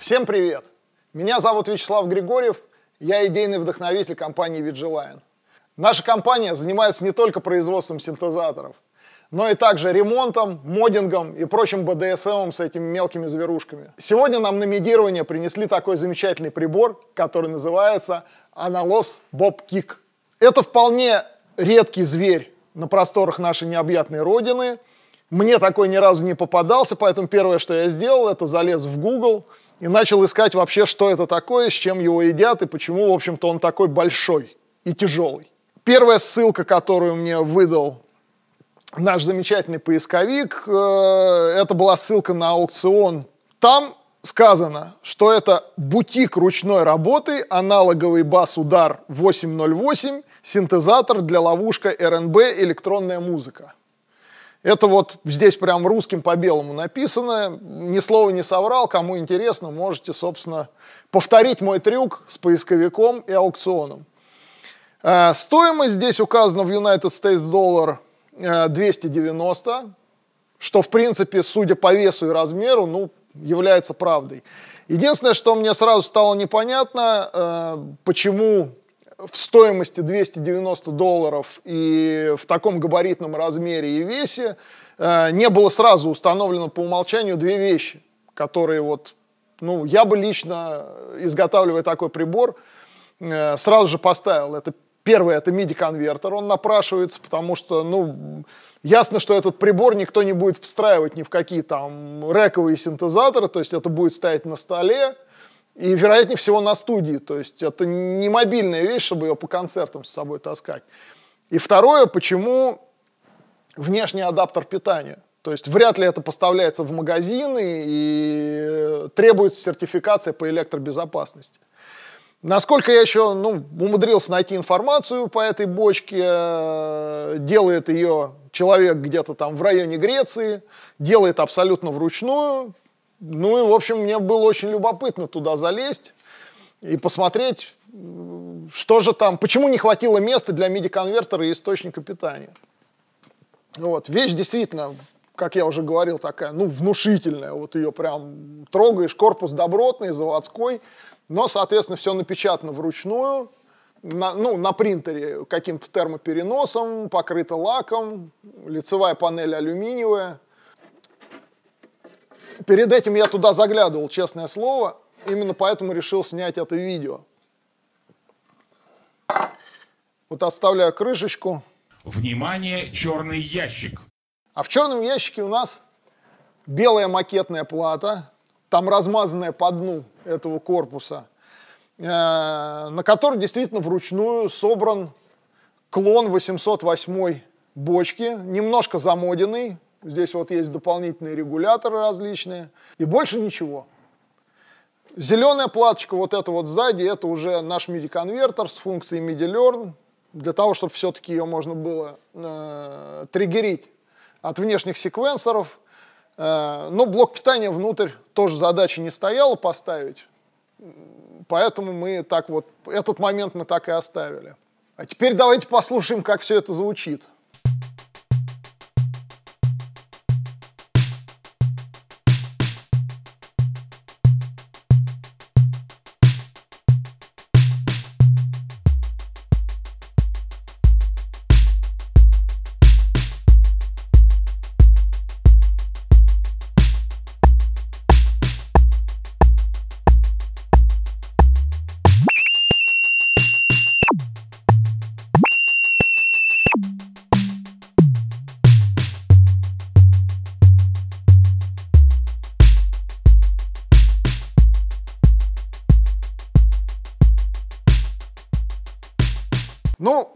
Всем привет! Меня зовут Вячеслав Григорьев, я идейный вдохновитель компании Vigiline. Наша компания занимается не только производством синтезаторов, но и также ремонтом, модингом и прочим BDSM с этими мелкими зверушками. Сегодня нам на медирование принесли такой замечательный прибор, который называется Аналос Боб Кик. Это вполне редкий зверь на просторах нашей необъятной родины – мне такой ни разу не попадался, поэтому первое, что я сделал, это залез в Google и начал искать вообще, что это такое, с чем его едят и почему, в общем-то, он такой большой и тяжелый. Первая ссылка, которую мне выдал наш замечательный поисковик, э, это была ссылка на аукцион. Там сказано, что это бутик ручной работы, аналоговый бас-удар 808, синтезатор для ловушка РНБ, электронная музыка. Это вот здесь прям русским по белому написано, ни слова не соврал, кому интересно, можете, собственно, повторить мой трюк с поисковиком и аукционом. Э, стоимость здесь указана в United States Dollar 290, э, что, в принципе, судя по весу и размеру, ну, является правдой. Единственное, что мне сразу стало непонятно, э, почему в стоимости 290 долларов и в таком габаритном размере и весе э, не было сразу установлено по умолчанию две вещи, которые вот, ну, я бы лично, э, изготавливая такой прибор, э, сразу же поставил. Это первое, это MIDI-конвертер, он напрашивается, потому что, ну, ясно, что этот прибор никто не будет встраивать ни в какие там рековые синтезаторы, то есть это будет стоять на столе, и, вероятнее всего, на студии. То есть это не мобильная вещь, чтобы ее по концертам с собой таскать. И второе, почему внешний адаптер питания. То есть вряд ли это поставляется в магазины и требуется сертификация по электробезопасности. Насколько я еще ну, умудрился найти информацию по этой бочке, э, делает ее человек где-то там в районе Греции, делает абсолютно вручную, ну и, в общем, мне было очень любопытно туда залезть и посмотреть, что же там, почему не хватило места для MIDI-конвертера и источника питания. Ну вот, вещь действительно, как я уже говорил, такая, ну, внушительная. Вот ее прям трогаешь, корпус добротный, заводской, но, соответственно, все напечатано вручную, на, ну, на принтере каким-то термопереносом, покрыто лаком, лицевая панель алюминиевая – Перед этим я туда заглядывал, честное слово. Именно поэтому решил снять это видео. Вот оставляю крышечку. Внимание, черный ящик. А в черном ящике у нас белая макетная плата, там размазанная по дну этого корпуса, э на которой действительно вручную собран клон 808 бочки, немножко замоденный, Здесь вот есть дополнительные регуляторы различные. И больше ничего. Зеленая платочка вот эта вот сзади, это уже наш MIDI-конвертер с функцией MIDI-Learn, для того, чтобы все-таки ее можно было э, триггерить от внешних секвенсоров. Э, но блок питания внутрь тоже задачи не стояло поставить, поэтому мы так вот, этот момент мы так и оставили. А теперь давайте послушаем, как все это звучит.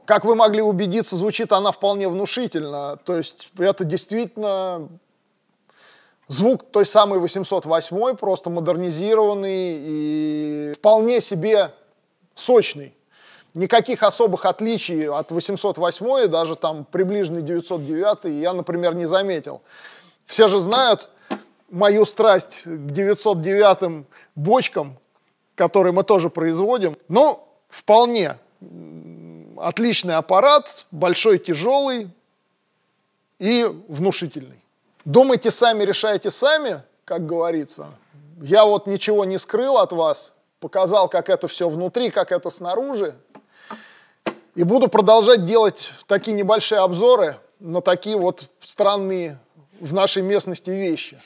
Как вы могли убедиться, звучит она вполне внушительно. То есть это действительно звук той самой 808, просто модернизированный и вполне себе сочный. Никаких особых отличий от 808, и даже там приближенный 909 я, например, не заметил. Все же знают мою страсть к 909 бочкам, которые мы тоже производим. Ну, вполне отличный аппарат, большой, тяжелый и внушительный. Думайте сами, решайте сами, как говорится. Я вот ничего не скрыл от вас, показал, как это все внутри, как это снаружи. И буду продолжать делать такие небольшие обзоры на такие вот странные в нашей местности вещи.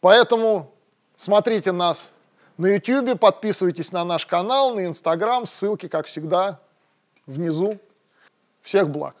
Поэтому смотрите нас на YouTube, подписывайтесь на наш канал, на Instagram, ссылки, как всегда, внизу. Всех благ!